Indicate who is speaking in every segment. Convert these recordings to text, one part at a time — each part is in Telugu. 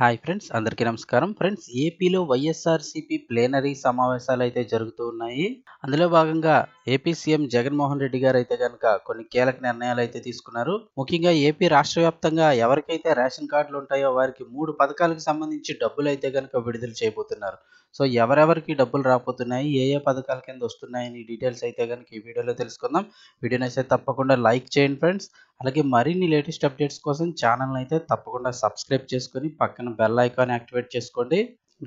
Speaker 1: హాయ్ ఫ్రెండ్స్ అందరికీ నమస్కారం ఫ్రెండ్స్ ఏపీలో వైఎస్ఆర్సీపీ ప్లేనరీ సమావేశాలు అయితే జరుగుతూ ఉన్నాయి అందులో భాగంగా ఏపీ సీఎం జగన్మోహన్ రెడ్డి గారు అయితే కనుక కొన్ని కీలక నిర్ణయాలు అయితే తీసుకున్నారు ముఖ్యంగా ఏపీ రాష్ట్ర వ్యాప్తంగా ఎవరికైతే రేషన్ కార్డులు ఉంటాయో వారికి మూడు పథకాలకు సంబంధించి డబ్బులు అయితే కనుక విడుదల చేయబోతున్నారు సో ఎవరెవరికి డబ్బులు రాబోతున్నాయి ఏ ఏ పథకాల కింద వస్తున్నాయని డీటెయిల్స్ అయితే కనుక ఈ వీడియోలో తెలుసుకుందాం వీడియోని అయితే తప్పకుండా లైక్ చేయండి ఫ్రెండ్స్ అలాగే మరిన్ని లేటెస్ట్ అప్డేట్స్ కోసం ఛానల్ అయితే తప్పకుండా సబ్స్క్రైబ్ చేసుకొని పక్కన బెల్ ఐకాన్ యాక్టివేట్ చేసుకోండి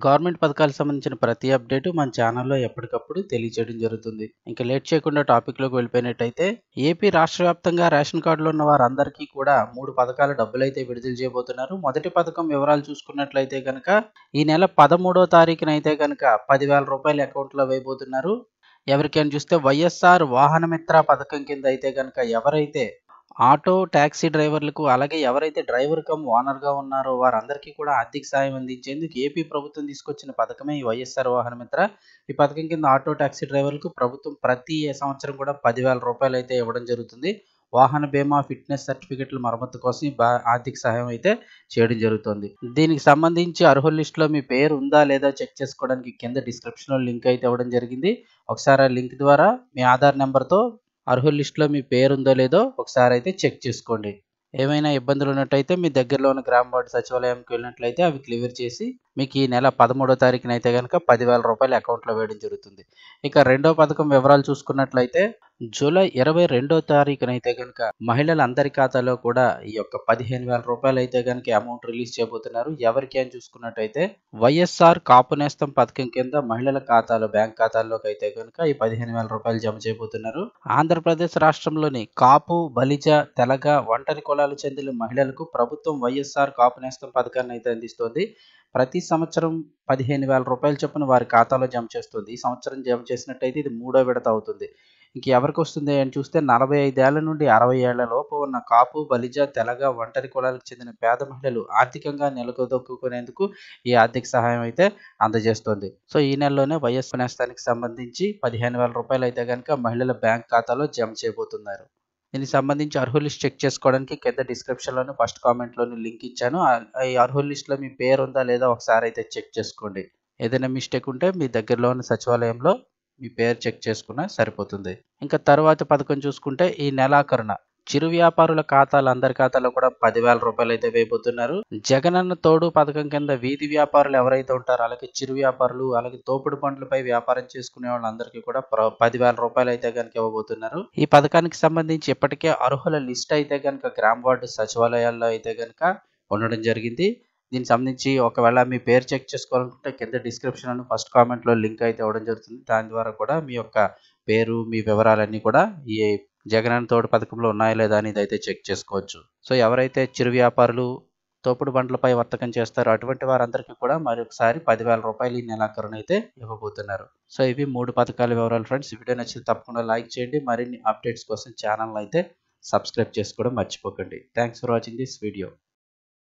Speaker 1: గవర్నమెంట్ పథకాలకు సంబంధించిన ప్రతి అప్డేట్ మన ఛానల్లో ఎప్పటికప్పుడు తెలియజేయడం జరుగుతుంది ఇంకా లేట్ చేయకుండా టాపిక్లోకి వెళ్ళిపోయినట్టయితే ఏపీ రాష్ట్ర వ్యాప్తంగా రేషన్ కార్డులో ఉన్న వారందరికీ కూడా మూడు పథకాల డబ్బులు అయితే విడుదల చేయబోతున్నారు మొదటి పథకం వివరాలు చూసుకున్నట్లయితే కనుక ఈ నెల పదమూడో తారీఖున అయితే కనుక పదివేల రూపాయలు అకౌంట్లో వేయబోతున్నారు ఎవరికైనా చూస్తే వైఎస్ఆర్ వాహనమిత్ర పథకం కింద అయితే కనుక ఎవరైతే ఆటో ట్యాక్సీ డ్రైవర్లకు అలాగే ఎవరైతే డ్రైవర్ కమ్ ఓనర్గా ఉన్నారో వారందరికీ కూడా ఆర్థిక సాయం అందించేందుకు ఏపీ ప్రభుత్వం తీసుకొచ్చిన పథకమే ఈ వైఎస్ఆర్ వాహన మిత్ర ఈ పథకం కింద ఆటో ట్యాక్సీ డ్రైవర్లకు ప్రభుత్వం ప్రతి సంవత్సరం కూడా పదివేల రూపాయలు అయితే ఇవ్వడం జరుగుతుంది వాహన బీమా ఫిట్నెస్ సర్టిఫికెట్ల మరమ్మతు కోసం ఆర్థిక సహాయం అయితే చేయడం జరుగుతుంది దీనికి సంబంధించి అర్హుల లిస్టులో మీ పేరు ఉందా లేదా చెక్ చేసుకోవడానికి కింద డిస్క్రిప్షన్లో లింక్ అయితే ఇవ్వడం జరిగింది ఒకసారి ఆ లింక్ ద్వారా మీ ఆధార్ నెంబర్తో అర్హుల లిస్టులో మీ పేరు ఉందో లేదో ఒకసారి అయితే చెక్ చేసుకోండి ఏమైనా ఇబ్బందులు ఉన్నట్టయితే మీ దగ్గరలో ఉన్న గ్రామ వార్డు సచివాలయంకి వెళ్ళినట్లయితే అవి క్లియర్ చేసి మీకు ఈ నెల పదమూడో తారీఖున అయితే కనుక పదివేల రూపాయలు అకౌంట్లో వేయడం జరుగుతుంది ఇక రెండో పథకం వివరాలు చూసుకున్నట్లయితే జూలై ఇరవై రెండో తారీఖున అయితే కనుక మహిళలందరి ఖాతాలో కూడా ఈ యొక్క పదిహేను వేల రూపాయలు అయితే కనుక అమౌంట్ రిలీజ్ చేయబోతున్నారు ఎవరికి అని చూసుకున్నట్టయితే వైఎస్ఆర్ కాపు నేస్తం పథకం కింద మహిళల ఖాతాలో బ్యాంక్ ఖాతాల్లోకి అయితే కనుక ఈ పదిహేను వేల రూపాయలు జమ చేయబోతున్నారు ఆంధ్రప్రదేశ్ రాష్ట్రంలోని కాపు బలిజ తెలగ ఒంటరి కులాలు చెందిన మహిళలకు ప్రభుత్వం వైఎస్ఆర్ కాపు నేస్తం పథకాన్ని అయితే అందిస్తోంది ప్రతి సంవత్సరం పదిహేను వేల రూపాయల చొప్పున వారి ఖాతాలో జమ చేస్తుంది ఈ సంవత్సరం జమ చేసినట్టయితే ఇది మూడో విడత అవుతుంది ఇంక ఎవరికి వస్తుంది అని చూస్తే నలభై ఐదేళ్ల నుండి అరవై ఏళ్ల లోపు ఉన్న కాపు బలిజ తెలగ ఒంటరి కులాలకు చెందిన పేద మహిళలు ఆర్థికంగా నిలదొక్కునేందుకు ఈ ఆర్థిక సహాయం అయితే అందజేస్తుంది సో ఈ నెలలోనే వైఎస్ న్యాసానికి సంబంధించి పదిహేను వేల రూపాయలు అయితే కనుక మహిళల బ్యాంక్ ఖాతాలో జమ చేయబోతున్నారు దీనికి సంబంధించి అర్హుల్ లిస్ట్ చెక్ చేసుకోవడానికి కింద డిస్క్రిప్షన్లోను ఫస్ట్ కామెంట్లోను లింక్ ఇచ్చాను ఈ అర్హుల్ లిస్ట్లో మీ పేరు ఉందా లేదా ఒకసారి అయితే చెక్ చేసుకోండి ఏదైనా మిస్టేక్ ఉంటే మీ దగ్గరలో ఉన్న సచివాలయంలో మీ పేరు చెక్ చేసుకున్నా సరిపోతుంది ఇంకా తర్వాత పథకం చూసుకుంటే ఈ నెలాకరణ చిరు వ్యాపారుల ఖాతాలు అందరి ఖాతాలో కూడా పదివేల రూపాయలు అయితే వేయబోతున్నారు జగనన్న తోడు పథకం కింద వీధి వ్యాపారులు ఎవరైతే ఉంటారో అలాగే చిరు వ్యాపారులు అలాగే తోపుడు పండ్లపై వ్యాపారం చేసుకునే వాళ్ళందరికీ కూడా పదివేల రూపాయలు అయితే కనుక ఇవ్వబోతున్నారు ఈ పథకానికి సంబంధించి ఇప్పటికే అర్హుల లిస్ట్ అయితే కనుక గ్రామ వార్డు సచివాలయాల్లో అయితే కనుక ఉండడం జరిగింది దీనికి సంబంధించి ఒకవేళ మీ పేరు చెక్ చేసుకోవాలనుకుంటే కింద డిస్క్రిప్షన్ అని ఫస్ట్ కామెంట్లో లింక్ అయితే ఇవ్వడం జరుగుతుంది దాని ద్వారా కూడా మీ యొక్క పేరు మీ వివరాలన్నీ కూడా ఈ జగనన్న తోడు పథకంలో ఉన్నాయా లేదా అనేది అయితే చెక్ చేసుకోవచ్చు సో ఎవరైతే చిరు వ్యాపారులు తోపుడు బండ్లపై వర్తకం చేస్తారో అటువంటి వారందరికీ కూడా మరొకసారి పదివేల రూపాయలు ఈ నెలాఖరుని అయితే ఇవ్వబోతున్నారు సో ఇవి మూడు పథకాల వివరాలు ఫ్రెండ్స్ వీడియో నచ్చితే తప్పకుండా లైక్ చేయండి మరిన్ని అప్డేట్స్ కోసం ఛానల్ అయితే సబ్స్క్రైబ్ చేసుకోవడం మర్చిపోకండి thanks for watching this video